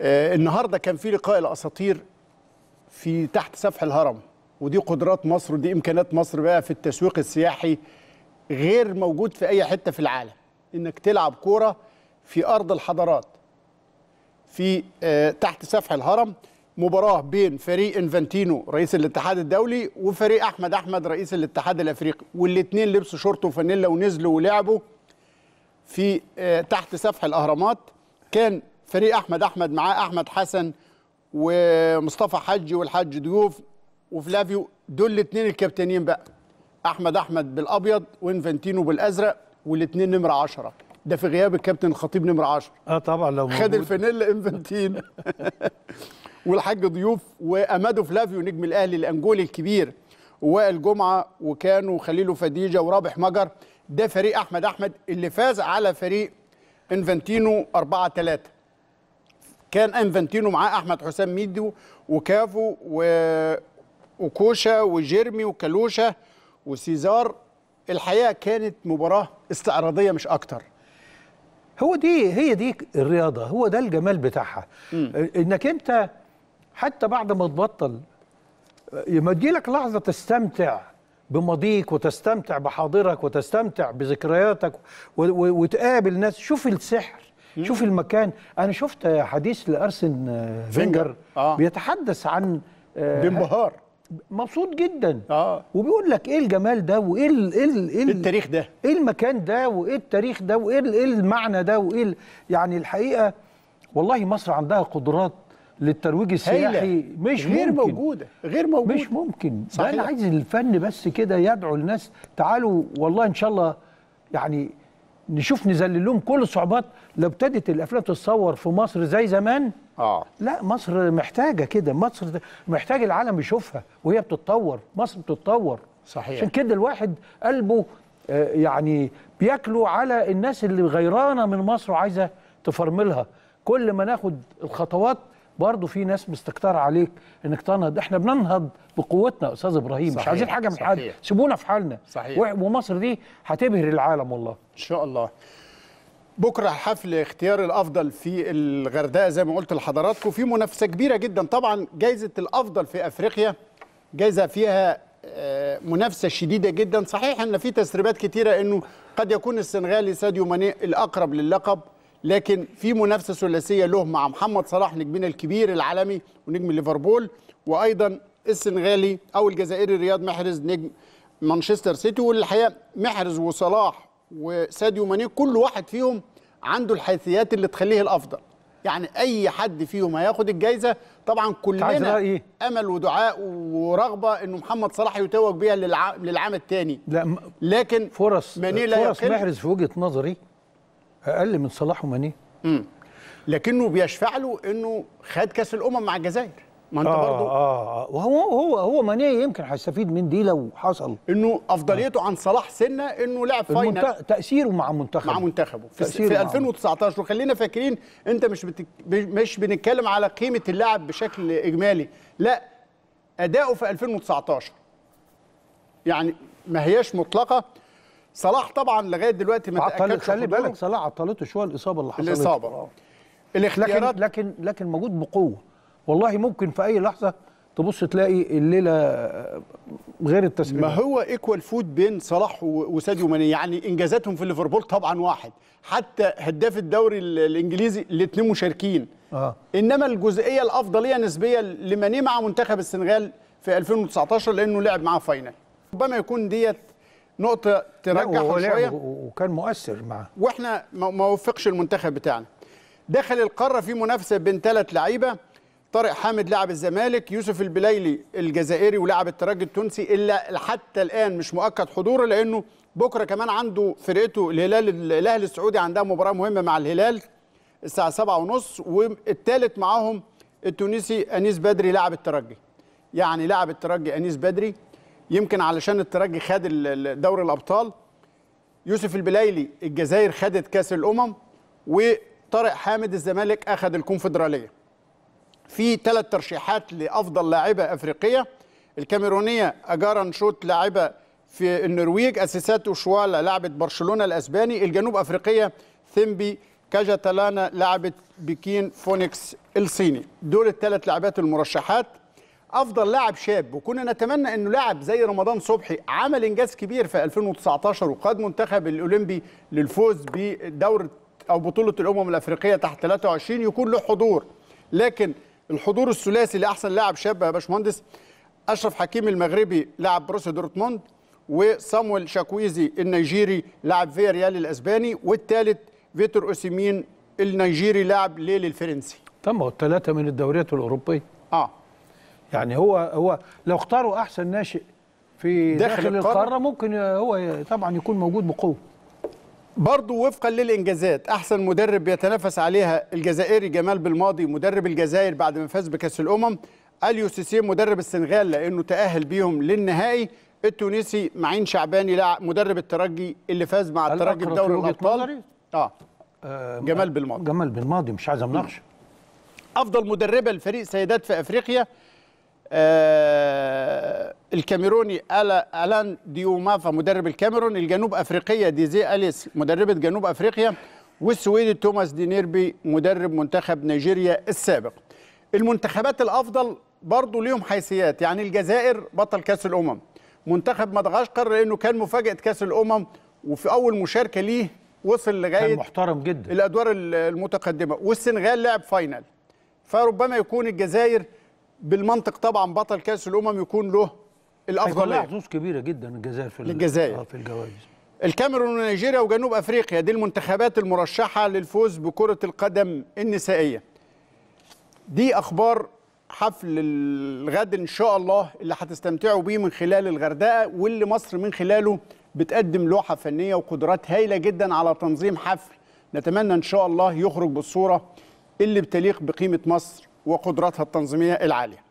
آه، النهارده كان في لقاء الاساطير في تحت سفح الهرم ودي قدرات مصر ودي امكانات مصر بقى في التسويق السياحي غير موجود في اي حته في العالم انك تلعب كوره في ارض الحضارات في آه، تحت سفح الهرم مباراه بين فريق انفانتينو رئيس الاتحاد الدولي وفريق احمد احمد رئيس الاتحاد الافريقي والاثنين لبسوا شورت وفانيلا ونزلوا ولعبوا في آه، تحت سفح الاهرامات كان فريق احمد احمد معاه احمد حسن ومصطفى حج والحاج ضيوف وفلافيو دول الاثنين الكابتنين بقى احمد احمد بالابيض وانفانتينو بالازرق والاثنين نمره 10 ده في غياب الكابتن الخطيب نمره 10 اه طبعا لو خد الفانيلا انفانتينو والحاج ضيوف وامادو فلافيو نجم الاهلي الانجولي الكبير ووائل جمعه وكانوا خليل فديجه ورابح مجر ده فريق احمد احمد اللي فاز على فريق انفانتينو 4 3 كان انفانتينو معاه احمد حسام ميدو وكافو و... وكوشا وجيرمي وكالوشا وسيزار الحقيقه كانت مباراه استعراضيه مش اكتر هو دي هي دي الرياضه هو ده الجمال بتاعها م. انك انت حتى بعد ما تبطل لما تجيلك لحظه تستمتع بماضيك وتستمتع بحاضرك وتستمتع بذكرياتك وتقابل ناس شوف السحر شوف المكان انا شفت حديث لارسن آه، فينجر آه. بيتحدث عن آه، بانبهار مبسوط جدا اه وبيقول لك ايه الجمال ده وايه الـ إيه الـ إيه الـ إيه التاريخ ده ايه المكان ده وايه التاريخ ده وايه الـ المعنى ده وايه يعني الحقيقه والله مصر عندها قدرات للترويج السياحي هيلة. مش غير ممكن. موجوده غير موجوده مش ممكن صحيح. انا عايز الفن بس كده يدعو الناس تعالوا والله ان شاء الله يعني نشوف نذلل لهم كل الصعوبات لو ابتدت الافلام تتصور في مصر زي زمان اه لا مصر محتاجه كده مصر محتاج العالم يشوفها وهي بتتطور مصر بتتطور صحيح عشان كده الواحد قلبه آه، يعني بياكلوا على الناس اللي غيرانه من مصر وعايزه تفرملها كل ما ناخد الخطوات برضه في ناس مستكتر عليك انك تنهض احنا بننهض بقوتنا استاذ ابراهيم صحيح. مش عايزين حاجه من حد سيبونا في حالنا صحيح. ومصر دي هتبهر العالم والله ان شاء الله بكره حفل اختيار الافضل في الغردقه زي ما قلت لحضراتكم في منافسه كبيره جدا طبعا جائزه الافضل في افريقيا جائزه فيها آه، منافسه شديده جدا صحيح ان في تسريبات كتيره انه قد يكون السنغالي ساديو ماني الاقرب لللقب لكن في منافسه ثلاثيه له مع محمد صلاح نجمنا الكبير العالمي ونجم ليفربول وايضا السنغالي او الجزائري رياض محرز نجم مانشستر سيتي والحقيقه محرز وصلاح وساديو ماني كل واحد فيهم عنده الحيثيات اللي تخليه الافضل يعني اي حد فيهم هياخد الجايزه طبعا كلنا إيه؟ امل ودعاء ورغبه انه محمد صلاح يتوج بيها للعام الثاني لكن فرص ماني فرص محرز في وجهه نظري اقل من صلاح وماني امم لكنه بيشفع له انه خد كاس الامم مع الجزائر ما انت آه برضه اه اه وهو هو هو ماني يمكن هيستفيد من دي لو حصل انه افضليته آه. عن صلاح سنه انه لعب فاينل المنت... تاثيره مع منتخبه مع منتخبه في, في مع 2019 وخلينا فاكرين انت مش بت... مش بنتكلم على قيمه اللاعب بشكل اجمالي لا اداؤه في 2019 يعني ما هياش مطلقه صلاح طبعا لغايه دلوقتي ما تاكدش خلي بالك صلاح عطلته شويه الاصابه اللي حصلت الاصابه آه. الاختيارات لكن لكن لكن موجود بقوه والله ممكن في اي لحظه تبص تلاقي الليله آه، غير التسليم ما هو ايكوال فود بين صلاح وساديو ماني يعني انجازاتهم في ليفربول طبعا واحد حتى هداف الدوري الانجليزي الاثنين مشاركين آه. انما الجزئيه الافضليه نسبيه لماني مع منتخب السنغال في 2019 لانه لعب معاه فاينل ربما يكون ديت نقطه ترجح شويه وكان مؤثر معاه واحنا ما وفقش المنتخب بتاعنا دخل القاره في منافسه بين ثلاث لعيبه طارق حامد لاعب الزمالك يوسف البليلي الجزائري ولاعب الترجي التونسي الا حتى الان مش مؤكد حضوره لانه بكره كمان عنده فرقته الهلال الاهلي السعودي عندها مباراه مهمه مع الهلال الساعه سبعة ونص والثالث معاهم التونسي انيس بدري لاعب الترجي يعني لاعب الترجي انيس بدري يمكن علشان الترجي خد دوري الابطال يوسف البلايلي الجزائر خدت كاس الامم وطارق حامد الزمالك اخد الكونفدراليه في ثلاث ترشيحات لافضل لاعبه افريقيه الكاميرونيه اجارا شوت لاعبه في النرويج اسيساتو شوالا لعبت برشلونه الاسباني الجنوب افريقيه ثيمبي كاجاتالانا لعبت بكين فونيكس الصيني دول الثلاث لاعبات المرشحات افضل لاعب شاب وكنا نتمنى انه لاعب زي رمضان صبحي عمل انجاز كبير في 2019 وقاد منتخب الاولمبي للفوز بدورة او بطولة الامم الافريقية تحت 23 يكون له حضور لكن الحضور الثلاثي لاحسن لاعب شاب يا باشمهندس اشرف حكيم المغربي لاعب بروسيا دورتموند وصامويل شاكويزي النيجيري لاعب فيا ريال الاسباني والثالث فيتور اوسيمين النيجيري لاعب ليل الفرنسي تم الثلاثه من الدوريات الاوروبيه اه يعني هو هو لو اختاروا احسن ناشئ في داخل, داخل القارة, القارة ممكن هو طبعا يكون موجود بقوه برضه وفقا للانجازات احسن مدرب بيتنافس عليها الجزائري جمال بالماضي مدرب الجزائر بعد ما فاز بكاس الامم اليو سيسي مدرب السنغال لانه تاهل بيهم للنهائي التونسي معين شعباني لاعب مدرب الترجي اللي فاز مع الترجي بدوري الابطال آه. اه جمال بالماضي جمال بالماضي مش عايز مناقشه افضل مدربه لفريق سيدات في افريقيا آه، الكاميروني ألان ديومافا مدرب الكاميرون الجنوب أفريقية ديزي أليس مدربة جنوب أفريقيا والسويدي توماس دينيربي مدرب منتخب نيجيريا السابق المنتخبات الأفضل برضه ليهم حيثيات يعني الجزائر بطل كاس الأمم منتخب مدغشقر لأنه كان مفاجأة كاس الأمم وفي أول مشاركة ليه وصل لغاية كان محترم جدا الأدوار المتقدمة والسنغال لعب فاينل فربما يكون الجزائر بالمنطق طبعا بطل كاس الامم يكون له الافضليه حظوظ كبيره جدا الجزائر في الجزائر آه، في الجوائز الكاميرون ونيجيريا وجنوب افريقيا دي المنتخبات المرشحه للفوز بكره القدم النسائيه دي اخبار حفل الغد ان شاء الله اللي هتستمتعوا بيه من خلال الغردقه واللي مصر من خلاله بتقدم لوحه فنيه وقدرات هايله جدا على تنظيم حفل نتمنى ان شاء الله يخرج بالصوره اللي بتليق بقيمه مصر وقدراتها التنظيميه العاليه